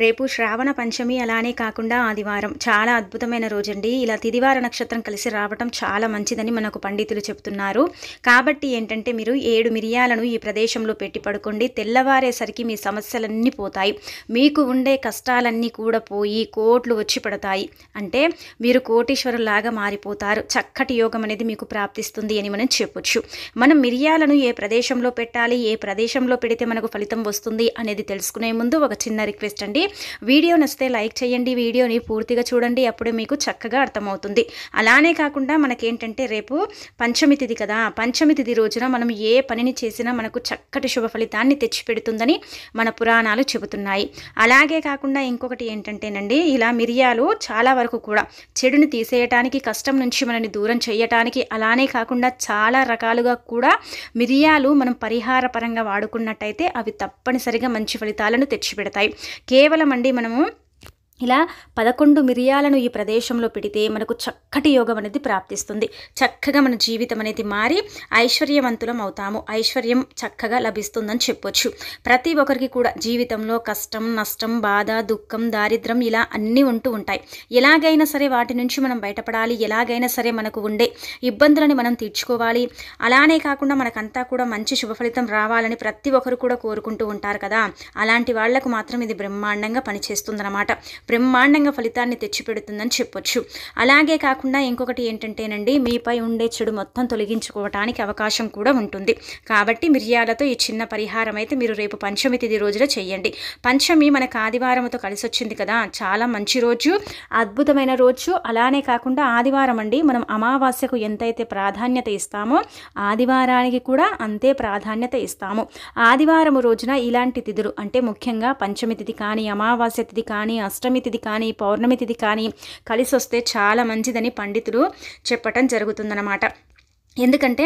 రేపు శ్రావణ పంచమి అలానే కాకుండా ఆదివారం చాలా అద్భుతమైన రోజండి ఇలా తిదివార నక్షత్రం కలిసి రావటం చాలా మంచిదని మనకు పండితులు చెప్తున్నారు కాబట్టి ఏంటంటే మీరు ఏడు మిరియాలను ఈ ప్రదేశంలో పెట్టి పడుకోండి తెల్లవారేసరికి మీ సమస్యలన్నీ పోతాయి మీకు ఉండే కష్టాలన్నీ కూడా పోయి కోట్లు వచ్చి పడతాయి అంటే మీరు కోటీశ్వరులాగా మారిపోతారు చక్కటి యోగం అనేది మీకు ప్రాప్తిస్తుంది అని మనం చెప్పొచ్చు మనం మిరియాలను ఏ ప్రదేశంలో పెట్టాలి ఏ ప్రదేశంలో పెడితే మనకు ఫలితం వస్తుంది అనేది తెలుసుకునే ముందు ఒక చిన్న రిక్వెస్ట్ అండి చేయండి వీడియో నచ్చితే లైక్ చేయండి వీడియోని పూర్తిగా చూడండి అప్పుడు మీకు చక్కగా అర్థమవుతుంది అలానే కాకుండా మనకేంటంటే రేపు పంచమి తిది కదా పంచమి తిది రోజున మనం ఏ పనిని చేసినా మనకు చక్కటి శుభ ఫలితాన్ని తెచ్చిపెడుతుందని మన పురాణాలు చెబుతున్నాయి అలాగే కాకుండా ఇంకొకటి ఏంటంటేనండి ఇలా మిరియాలు చాలా వరకు కూడా చెడుని తీసేయటానికి కష్టం నుంచి మనని దూరం చేయటానికి అలానే కాకుండా చాలా రకాలుగా కూడా మిరియాలు మనం పరిహార పరంగా వాడుకున్నట్టయితే అవి తప్పనిసరిగా మంచి ఫలితాలను తెచ్చిపెడతాయి కేవలం కేవలం అండి మనము ఇలా పదకొండు మిరియాలను ఈ ప్రదేశంలో పెడితే మనకు చక్కటి యోగం అనేది ప్రాప్తిస్తుంది చక్కగా మన జీవితం అనేది మారి ఐశ్వర్యవంతులం అవుతాము ఐశ్వర్యం చక్కగా లభిస్తుందని చెప్పొచ్చు ప్రతి ఒక్కరికి కూడా జీవితంలో కష్టం నష్టం బాధ దుఃఖం దారిద్రం ఇలా అన్నీ ఉంటూ ఉంటాయి ఎలాగైనా సరే వాటి నుంచి మనం బయటపడాలి ఎలాగైనా సరే మనకు ఉండే ఇబ్బందులని మనం తీర్చుకోవాలి అలానే కాకుండా మనకంతా కూడా మంచి శుభ ఫలితం రావాలని ప్రతి ఒక్కరు కూడా కోరుకుంటూ ఉంటారు కదా అలాంటి వాళ్లకు మాత్రం ఇది బ్రహ్మాండంగా పనిచేస్తుందన్నమాట బ్రహ్మాండంగా ఫలితాన్ని తెచ్చిపెడుతుందని చెప్పొచ్చు అలాగే కాకుండా ఇంకొకటి ఏంటంటేనండి మీపై ఉండే చెడు మొత్తం తొలగించుకోవటానికి అవకాశం కూడా ఉంటుంది కాబట్టి మిరియాలతో ఈ చిన్న పరిహారం అయితే మీరు రేపు పంచమి తిది రోజున చేయండి పంచమి మనకు ఆదివారంతో కలిసి వచ్చింది కదా చాలా మంచి రోజు అద్భుతమైన రోజు అలానే కాకుండా ఆదివారం అండి మనం అమావాస్యకు ఎంతైతే ప్రాధాన్యత ఇస్తామో ఆదివారానికి కూడా అంతే ప్రాధాన్యత ఇస్తాము ఆదివారం రోజున ఇలాంటి తిథులు అంటే ముఖ్యంగా పంచమి తిథి కానీ అమావాస్య తిథి కానీ అష్టమి పౌర్ణమి తిథి కానీ పౌర్ణమి తిథి కానీ కలిసి వస్తే చాలా మంచిదని పండితులు చెప్పటం జరుగుతుందన్నమాట ఎందుకంటే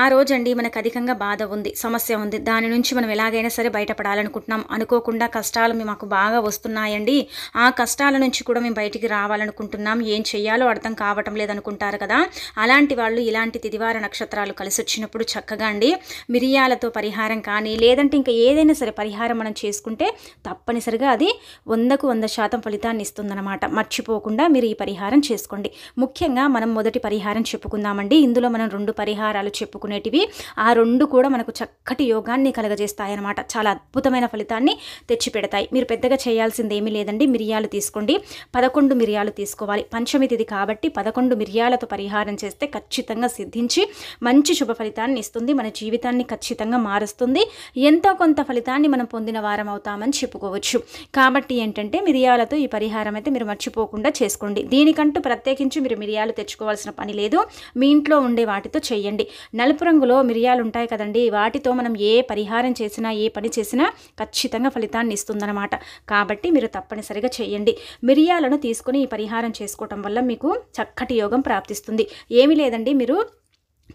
ఆ రోజండి మనకు అధికంగా బాధ ఉంది సమస్య ఉంది దాని నుంచి మనం ఎలాగైనా సరే బయటపడాలనుకుంటున్నాం అనుకోకుండా కష్టాలు మాకు బాగా వస్తున్నాయండి ఆ కష్టాల నుంచి కూడా మేము బయటికి రావాలనుకుంటున్నాం ఏం చేయాలో అర్థం కావటం లేదనుకుంటారు కదా అలాంటి వాళ్ళు ఇలాంటి తిదివార నక్షత్రాలు కలిసి వచ్చినప్పుడు చక్కగా అండి మిరియాలతో పరిహారం కానీ లేదంటే ఇంకా ఏదైనా సరే పరిహారం మనం చేసుకుంటే తప్పనిసరిగా అది వందకు వంద శాతం ఫలితాన్ని ఇస్తుందన్నమాట మర్చిపోకుండా మీరు ఈ పరిహారం చేసుకోండి ముఖ్యంగా మనం మొదటి పరిహారం చెప్పుకుందామండి ఇందులో మనం రెండు పరిహారాలు చెప్పుకునేటివి ఆ రెండు కూడా మనకు చక్కటి యోగాన్ని కలగజేస్తాయి అనమాట చాలా అద్భుతమైన ఫలితాన్ని తెచ్చిపెడతాయి మీరు పెద్దగా చేయాల్సింది ఏమీ లేదండి మిరియాలు తీసుకోండి పదకొండు మిరియాలు తీసుకోవాలి పంచమి తిది కాబట్టి పదకొండు మిరియాలతో పరిహారం చేస్తే ఖచ్చితంగా సిద్ధించి మంచి శుభ ఫలితాన్ని ఇస్తుంది మన జీవితాన్ని ఖచ్చితంగా మారుస్తుంది ఎంతో కొంత ఫలితాన్ని మనం పొందిన వారం అవుతామని చెప్పుకోవచ్చు కాబట్టి ఏంటంటే మిరియాలతో ఈ పరిహారం అయితే మీరు మర్చిపోకుండా చేసుకోండి దీనికంటూ ప్రత్యేకించి మీరు మిరియాలు తెచ్చుకోవాల్సిన పని లేదు మీ ఇంట్లో ఉండే వాటితో చేత్తో చేయండి నలుపు రంగులో మిరియాలు ఉంటాయి కదండి వాటితో మనం ఏ పరిహారం చేసినా ఏ పని చేసినా ఖచ్చితంగా ఫలితాన్ని ఇస్తుందన్నమాట కాబట్టి మీరు తప్పనిసరిగా చేయండి మిరియాలను తీసుకుని ఈ పరిహారం చేసుకోవటం వల్ల మీకు చక్కటి యోగం ప్రాప్తిస్తుంది ఏమీ లేదండి మీరు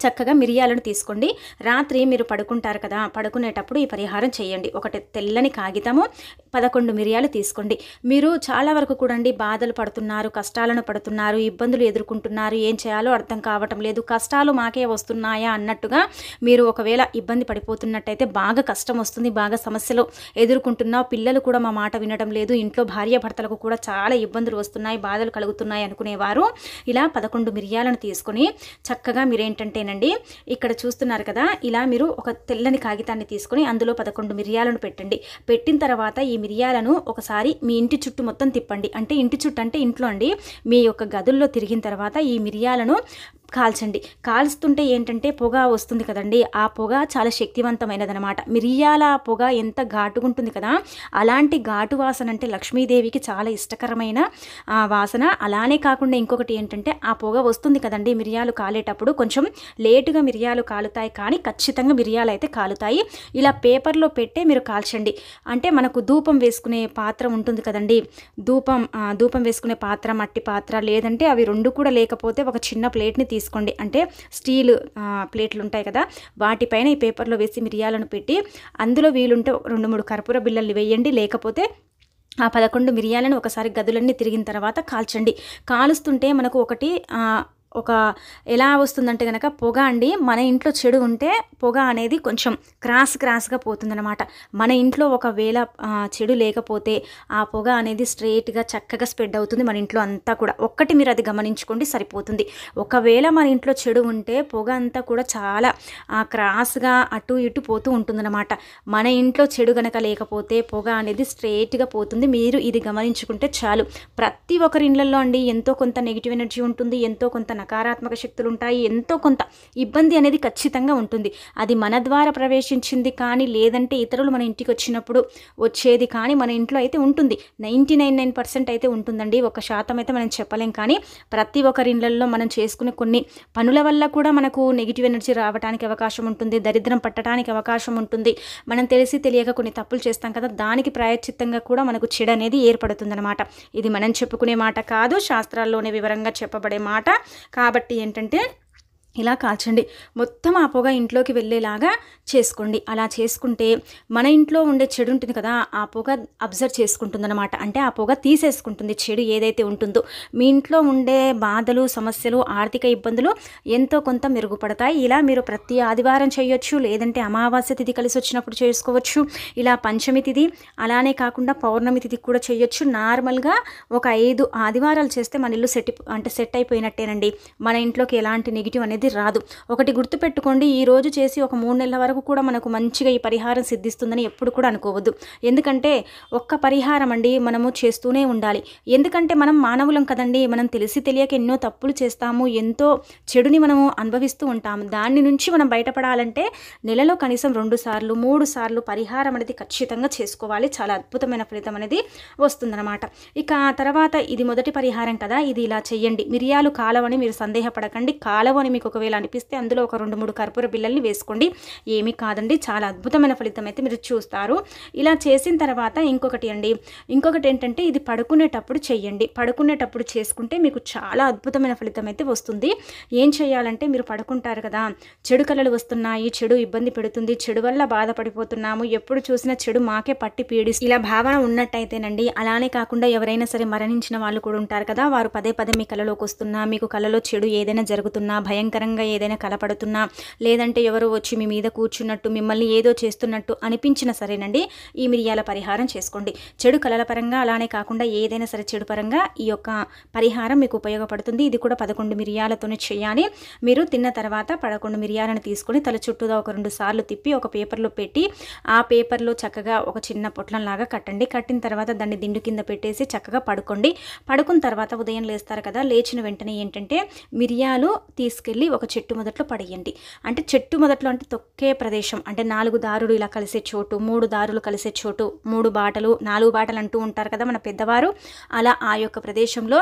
చక్కగా మిరియాలను తీసుకోండి రాత్రి మీరు పడుకుంటారు కదా పడుకునేటప్పుడు ఈ పరిహారం చేయండి ఒకటి తెల్లని కాగితము పదకొండు మిరియాలు తీసుకోండి మీరు చాలా వరకు కూడండి బాధలు పడుతున్నారు కష్టాలను పడుతున్నారు ఇబ్బందులు ఎదుర్కొంటున్నారు ఏం చేయాలో అర్థం కావటం లేదు కష్టాలు మాకే వస్తున్నాయా అన్నట్టుగా మీరు ఒకవేళ ఇబ్బంది పడిపోతున్నట్టయితే బాగా కష్టం వస్తుంది బాగా సమస్యలు ఎదుర్కొంటున్నా పిల్లలు కూడా మా మాట వినడం లేదు ఇంట్లో భార్య భర్తలకు కూడా చాలా ఇబ్బందులు వస్తున్నాయి బాధలు కలుగుతున్నాయి అనుకునేవారు ఇలా పదకొండు మిరియాలను తీసుకొని చక్కగా మీరేంటంటే అంతేనండి ఇక్కడ చూస్తున్నారు కదా ఇలా మీరు ఒక తెల్లని కాగితాన్ని తీసుకొని అందులో పదకొండు మిరియాలను పెట్టండి పెట్టిన తర్వాత ఈ మిరియాలను ఒకసారి మీ ఇంటి చుట్టూ మొత్తం తిప్పండి అంటే ఇంటి చుట్టూ అంటే ఇంట్లో అండి మీ యొక్క గదుల్లో తిరిగిన తర్వాత ఈ మిరియాలను కాల్చండి కాల్స్తుంటే ఏంటంటే పొగ వస్తుంది కదండి ఆ పొగ చాలా శక్తివంతమైనదనమాట మిరియాల పొగ ఎంత ఘాటుగుంటుంది కదా అలాంటి ఘాటు వాసన అంటే లక్ష్మీదేవికి చాలా ఇష్టకరమైన వాసన అలానే కాకుండా ఇంకొకటి ఏంటంటే ఆ పొగ వస్తుంది కదండి మిరియాలు కాలేటప్పుడు కొంచెం లేటుగా మిరియాలు కాలుతాయి కానీ ఖచ్చితంగా మిరియాలు అయితే కాలుతాయి ఇలా పేపర్లో పెట్టే మీరు కాల్చండి అంటే మనకు ధూపం వేసుకునే పాత్ర ఉంటుంది కదండి ధూపం ధూపం వేసుకునే పాత్ర మట్టి పాత్ర లేదంటే అవి రెండు కూడా లేకపోతే ఒక చిన్న ప్లేట్ని తీసి తీసుకోండి అంటే స్టీల్ ప్లేట్లు ఉంటాయి కదా వాటిపైన ఈ పేపర్లో వేసి మిరియాలను పెట్టి అందులో వీలుంటే రెండు మూడు కర్పూర బిళ్ళల్ని వేయండి లేకపోతే ఆ పదకొండు మిరియాలను ఒకసారి గదులన్నీ తిరిగిన తర్వాత కాల్చండి కాలుస్తుంటే మనకు ఒకటి ఒక ఎలా వస్తుందంటే కనుక పొగ అండి మన ఇంట్లో చెడు ఉంటే పొగ అనేది కొంచెం క్రాస్ క్రాస్గా పోతుందన్నమాట మన ఇంట్లో ఒకవేళ చెడు లేకపోతే ఆ పొగ అనేది స్ట్రెయిట్గా చక్కగా స్ప్రెడ్ అవుతుంది మన ఇంట్లో అంతా కూడా ఒక్కటి మీరు అది గమనించుకోండి సరిపోతుంది ఒకవేళ మన ఇంట్లో చెడు ఉంటే పొగ అంతా కూడా చాలా క్రాస్గా అటు ఇటు పోతూ ఉంటుందన్నమాట మన ఇంట్లో చెడు గనక లేకపోతే పొగ అనేది స్ట్రెయిట్గా పోతుంది మీరు ఇది గమనించుకుంటే చాలు ప్రతి ఒక్కరి ఇళ్ళల్లో అండి ఎంతో కొంత నెగిటివ్ ఎనర్జీ ఉంటుంది ఎంతో కొంత నకారాత్మక శక్తులు ఉంటాయి ఎంతో కొంత ఇబ్బంది అనేది ఖచ్చితంగా ఉంటుంది అది మన ద్వారా ప్రవేశించింది కానీ లేదంటే ఇతరులు మన ఇంటికి వచ్చినప్పుడు వచ్చేది కానీ మన ఇంట్లో అయితే ఉంటుంది నైంటీ నైన్ నైన్ పర్సెంట్ అయితే ఉంటుందండి ఒక శాతం అయితే మనం చెప్పలేం కానీ ప్రతి ఒక్కరి ఇళ్లలో మనం చేసుకునే కొన్ని పనుల వల్ల కూడా మనకు నెగిటివ్ ఎనర్జీ రావడానికి అవకాశం ఉంటుంది దరిద్రం పట్టడానికి అవకాశం ఉంటుంది మనం తెలిసి తెలియక కొన్ని తప్పులు చేస్తాం కదా దానికి ప్రాయశ్చిత్తంగా కూడా మనకు చెడు అనేది ఏర్పడుతుందన్నమాట ఇది మనం చెప్పుకునే మాట కాదు శాస్త్రాల్లోనే వివరంగా చెప్పబడే మాట కాబట్టి ఏంటంటే ఇలా కాల్చండి మొత్తం ఆ పొగ ఇంట్లోకి వెళ్ళేలాగా చేసుకోండి అలా చేసుకుంటే మన ఇంట్లో ఉండే చెడు ఉంటుంది కదా ఆ పొగ అబ్జర్వ్ చేసుకుంటుందన్నమాట అంటే ఆ పొగ తీసేసుకుంటుంది చెడు ఏదైతే ఉంటుందో మీ ఇంట్లో ఉండే బాధలు సమస్యలు ఆర్థిక ఇబ్బందులు ఎంతో కొంత మెరుగుపడతాయి ఇలా మీరు ప్రతి ఆదివారం చేయొచ్చు లేదంటే అమావాస్య తిథి కలిసి వచ్చినప్పుడు చేసుకోవచ్చు ఇలా పంచమి తిథి అలానే కాకుండా పౌర్ణమి తిథి కూడా చేయొచ్చు నార్మల్గా ఒక ఐదు ఆదివారాలు చేస్తే మన ఇల్లు సెట్ అంటే సెట్ అయిపోయినట్టేనండి మన ఇంట్లోకి ఎలాంటి నెగిటివ్ అనేది అనేది రాదు ఒకటి గుర్తుపెట్టుకోండి ఈ రోజు చేసి ఒక మూడు నెలల వరకు కూడా మనకు మంచిగా ఈ పరిహారం సిద్ధిస్తుందని ఎప్పుడు కూడా అనుకోవద్దు ఎందుకంటే ఒక్క పరిహారం అండి మనము చేస్తూనే ఉండాలి ఎందుకంటే మనం మానవులం కదండి మనం తెలిసి తెలియక ఎన్నో తప్పులు చేస్తాము ఎంతో చెడుని మనము అనుభవిస్తూ ఉంటాము దాని నుంచి మనం బయటపడాలంటే నెలలో కనీసం రెండు సార్లు మూడు సార్లు పరిహారం అనేది ఖచ్చితంగా చేసుకోవాలి చాలా అద్భుతమైన ఫలితం అనేది వస్తుందన్నమాట ఇక ఆ తర్వాత ఇది మొదటి పరిహారం కదా ఇది ఇలా చెయ్యండి మిరియాలు కాలవని మీరు సందేహపడకండి కాలవని మీకు ఒకవేళ అనిపిస్తే అందులో ఒక రెండు మూడు కర్పూర బిల్లల్ని వేసుకోండి ఏమీ కాదండి చాలా అద్భుతమైన ఫలితం అయితే మీరు చూస్తారు ఇలా చేసిన తర్వాత ఇంకొకటి అండి ఇంకొకటి ఏంటంటే ఇది పడుకునేటప్పుడు చెయ్యండి పడుకునేటప్పుడు చేసుకుంటే మీకు చాలా అద్భుతమైన ఫలితం అయితే వస్తుంది ఏం చేయాలంటే మీరు పడుకుంటారు కదా చెడు కళలు వస్తున్నాయి చెడు ఇబ్బంది పెడుతుంది చెడు వల్ల బాధపడిపోతున్నాము ఎప్పుడు చూసినా చెడు మాకే పట్టి పీడి ఇలా భావన ఉన్నట్టయితేనండి అలానే కాకుండా ఎవరైనా సరే మరణించిన వాళ్ళు కూడా ఉంటారు కదా వారు పదే పదే మీ కళలోకి వస్తున్నా మీకు కళలో చెడు ఏదైనా జరుగుతున్నా భయంకర భయంకరంగా ఏదైనా కలపడుతున్నా లేదంటే ఎవరు వచ్చి మీ మీద కూర్చున్నట్టు మిమ్మల్ని ఏదో చేస్తున్నట్టు అనిపించినా సరేనండి ఈ మిరియాల పరిహారం చేసుకోండి చెడు కళల పరంగా అలానే కాకుండా ఏదైనా సరే చెడు పరంగా ఈ యొక్క పరిహారం మీకు ఉపయోగపడుతుంది ఇది కూడా పదకొండు మిరియాలతోనే చేయాలి మీరు తిన్న తర్వాత పదకొండు మిరియాలను తీసుకొని తల చుట్టూదా ఒక రెండు సార్లు తిప్పి ఒక పేపర్లో పెట్టి ఆ పేపర్లో చక్కగా ఒక చిన్న పొట్లంలాగా కట్టండి కట్టిన తర్వాత దాన్ని దిండు కింద పెట్టేసి చక్కగా పడుకోండి పడుకున్న తర్వాత ఉదయం లేస్తారు కదా లేచిన వెంటనే ఏంటంటే మిరియాలు తీసుకెళ్ళి ఒక చెట్టు మొదట్లో పడేయండి అంటే చెట్టు మొదట్లో అంటే తొక్కే ప్రదేశం అంటే నాలుగు దారులు ఇలా కలిసే చోటు మూడు దారులు కలిసే చోటు మూడు బాటలు నాలుగు బాటలు అంటూ ఉంటారు కదా మన పెద్దవారు అలా ఆ యొక్క ప్రదేశంలో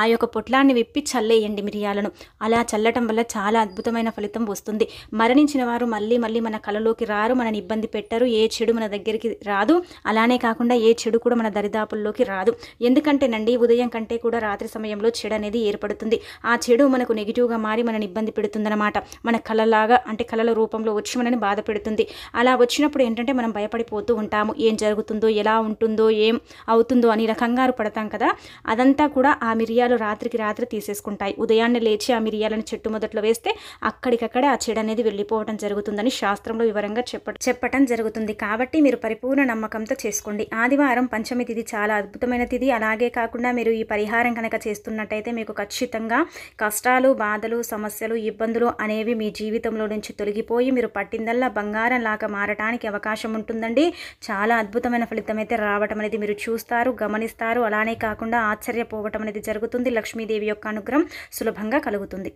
ఆ యొక్క పొట్లాన్ని విప్పి చల్లేయండి మిరియాలను అలా చల్లటం వల్ల చాలా అద్భుతమైన ఫలితం వస్తుంది మరణించిన వారు మళ్ళీ మళ్ళీ మన కళలోకి రారు మనని ఇబ్బంది పెట్టరు ఏ చెడు మన దగ్గరికి రాదు అలానే కాకుండా ఏ చెడు కూడా మన దరిదాపుల్లోకి రాదు ఎందుకంటేనండి ఉదయం కంటే కూడా రాత్రి సమయంలో చెడు అనేది ఏర్పడుతుంది ఆ చెడు మనకు నెగిటివ్గా మారి మనని ఇబ్బంది ఇబ్బంది పెడుతుందన్నమాట మన కళలాగా అంటే కళల రూపంలో వచ్చి మనని బాధ పెడుతుంది అలా వచ్చినప్పుడు ఏంటంటే మనం భయపడిపోతూ ఉంటాము ఏం జరుగుతుందో ఎలా ఉంటుందో ఏం అవుతుందో అని కంగారు పడతాం కదా అదంతా కూడా ఆ మిరియాలు రాత్రికి రాత్రి తీసేసుకుంటాయి ఉదయాన్నే లేచి ఆ మిరియాలను చెట్టు మొదట్లో వేస్తే అక్కడికక్కడే ఆ చెడు అనేది వెళ్ళిపోవడం జరుగుతుందని శాస్త్రంలో వివరంగా చెప్ప చెప్పటం జరుగుతుంది కాబట్టి మీరు పరిపూర్ణ నమ్మకంతో చేసుకోండి ఆదివారం పంచమి తిథి చాలా అద్భుతమైన తిథి అలాగే కాకుండా మీరు ఈ పరిహారం కనుక చేస్తున్నట్టయితే మీకు ఖచ్చితంగా కష్టాలు బాధలు సమస్యలు ఇబ్బందులు అనేవి మీ జీవితంలో నుంచి తొలగిపోయి మీరు పట్టిందల్లా బంగారం లాగా మారటానికి అవకాశం ఉంటుందండి చాలా అద్భుతమైన ఫలితం అయితే రావటం అనేది మీరు చూస్తారు గమనిస్తారు అలానే కాకుండా ఆశ్చర్యపోవటం అనేది జరుగుతుంది లక్ష్మీదేవి యొక్క అనుగ్రహం సులభంగా కలుగుతుంది